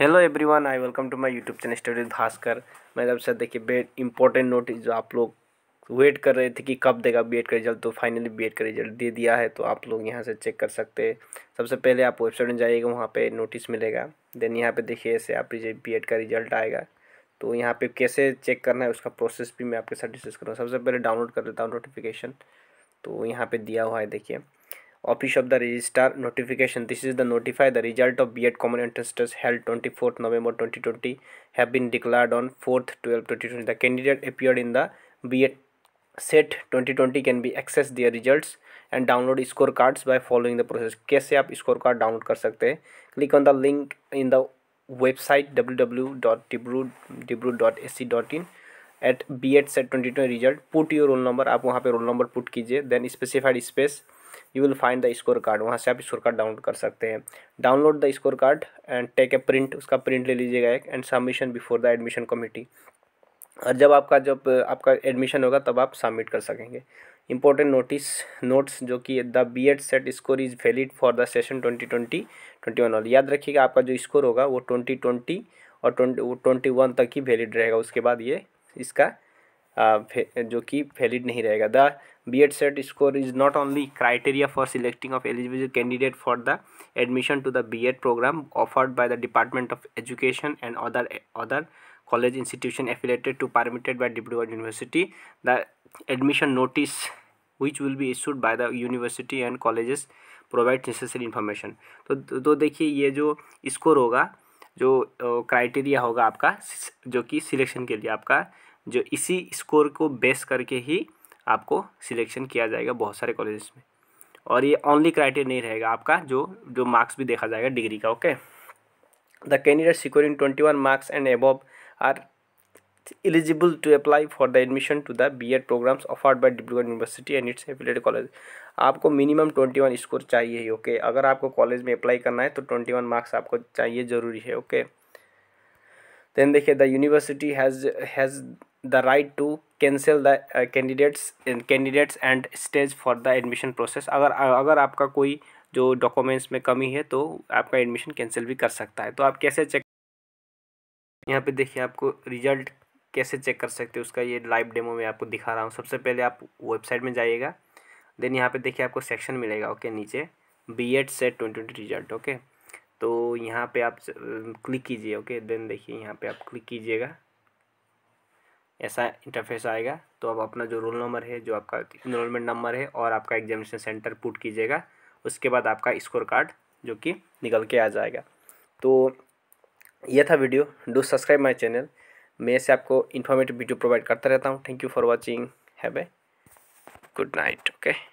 Hello everyone I welcome to my YouTube channel study Bhaskar मैं जब से देखिए बेड इंपॉर्टेंट नोटिस जो आप लोग वेट कर रहे थे कि कब देगा बी का रिजल्ट तो फाइनली बी का रिजल्ट दे दिया है तो आप लोग यहां से चेक कर सकते हैं सबसे पहले आप वेबसाइट में जाइएगा वहां पे नोटिस मिलेगा देन यहाँ पर देखिए ऐसे आप बी का रिजल्ट आएगा तो यहाँ पर कैसे चेक करना है उसका प्रोसेस भी मैं आपके साथ डिस्कस करूँगा सबसे पहले डाउनलोड कर लेता हूँ नोटिफिकेशन तो यहाँ पर दिया हुआ है देखिए office of the office of the registrar the this is the notify the result of b.ed twenty fourth November twenty twenty have 2020 have on fourth on twenty twenty the candidate candidate in the B Ed SET twenty twenty can be access their result and download score cards by following the process कैसे आप score card download कर सकते हैं click on the link in the website W W dot Dibru Dibru dot S C dot in at B Ed SET twenty twenty result put your roll number आप वहाँ पर roll number put कीजिए then specified space you will find the score card वहाँ से आप score card download कर सकते हैं download the score card and take a print उसका प्रिंट ले लीजिएगा एक and submission before the admission committee और जब आपका जब आपका एडमिशन होगा तब आप सबमिट कर सकेंगे इंपॉर्टेंट नोटिस नोट्स जो कि the B Ed SET score is valid for the session twenty twenty twenty one याद रखिएगा आपका जो स्कोर होगा वो ट्वेंटी ट्वेंटी और ट्वेंटी ट्वेंटी वन तक ही वैलिड रहेगा उसके बाद ये इसका जो कि वैलिड नहीं रहेगा the B Ed SET score is not only criteria for selecting of eligible candidate for the admission to the B Ed programme offered by the department of education and other other college institution affiliated to permitted by Dibrugarh university the admission notice which will be issued by the university and colleges provide necessary information तो तो देखिए ये जो score होगा जो criteria होगा आपका जो कि सिलेक्शन के लिए आपका जो इसी स्कोर को बेस करके ही आपको सिलेक्शन किया जाएगा बहुत सारे कॉलेजेस में और ये ओनली क्राइटेरिया नहीं रहेगा आपका जो जो मार्क्स भी देखा जाएगा डिग्री का okay the candidate securing twenty one marks and above are to apply for the admission to the B Ed programmes offered by Dibrugarh university and its affiliated college आपको मिनिमम ट्वेंटी वन स्कोर चाहिए ही okay okay? अगर आपको college में apply करना है तो twenty one marks आपको चाहिए ज़रूरी है ओके देन देखिए the university has has the right to cancel the candidates candidates and stage for the admission process अगर अगर आपका कोई जो डॉक्यूमेंट्स में कमी है तो आपका एडमिशन कैंसिल भी कर सकता है तो आप कैसे चेक यहाँ पे देखिए आपको रिजल्ट कैसे चेक कर सकते हो उसका ये लाइव डेमो मैं आपको दिखा रहा हूँ सबसे पहले आप वेबसाइट में जाइएगा देन यहाँ पे देखिए आपको सेक्शन मिलेगा ओके नीचे B Ed SET twenty twenty result okay तो यहाँ पे आप क्लिक कीजिए ओके देन देखिए यहाँ पे आप क्लिक कीजिएगा ऐसा इंटरफेस आएगा तो आप अपना जो रोल नंबर है जो आपका इनरोलमेंट नंबर है और आपका एग्जामिनेशन सेंटर पुट कीजिएगा उसके बाद आपका स्कोर कार्ड जो कि निकल के आ जाएगा तो यह था video do subscribe my channel मैं ऐसे आपको इन्फॉर्मेटिव वीडियो प्रोवाइड करता रहता हूँ thank you for watching have a good night okay